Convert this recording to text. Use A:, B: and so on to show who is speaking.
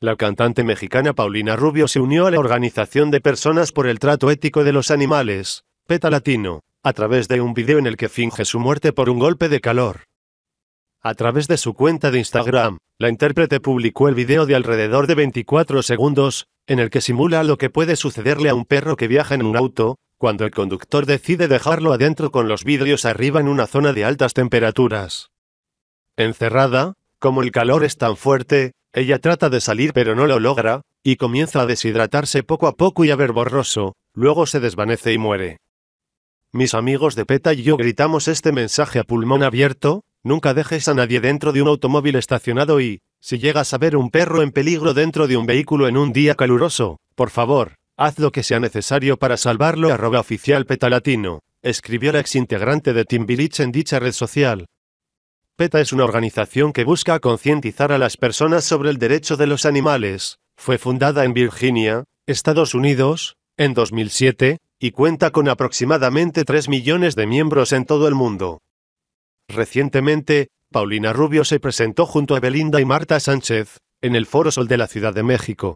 A: La cantante mexicana Paulina Rubio se unió a la organización de personas por el trato ético de los animales, PETA Latino, a través de un video en el que finge su muerte por un golpe de calor. A través de su cuenta de Instagram, la intérprete publicó el video de alrededor de 24 segundos, en el que simula lo que puede sucederle a un perro que viaja en un auto, cuando el conductor decide dejarlo adentro con los vidrios arriba en una zona de altas temperaturas. Encerrada, como el calor es tan fuerte, ella trata de salir pero no lo logra, y comienza a deshidratarse poco a poco y a ver borroso, luego se desvanece y muere. Mis amigos de PETA y yo gritamos este mensaje a pulmón abierto, nunca dejes a nadie dentro de un automóvil estacionado y, si llegas a ver un perro en peligro dentro de un vehículo en un día caluroso, por favor, haz lo que sea necesario para salvarlo. Arroba oficial Latino, escribió la ex integrante de Timbilich en dicha red social. PETA es una organización que busca concientizar a las personas sobre el derecho de los animales. Fue fundada en Virginia, Estados Unidos, en 2007, y cuenta con aproximadamente 3 millones de miembros en todo el mundo. Recientemente, Paulina Rubio se presentó junto a Belinda y Marta Sánchez, en el Foro Sol de la Ciudad de México.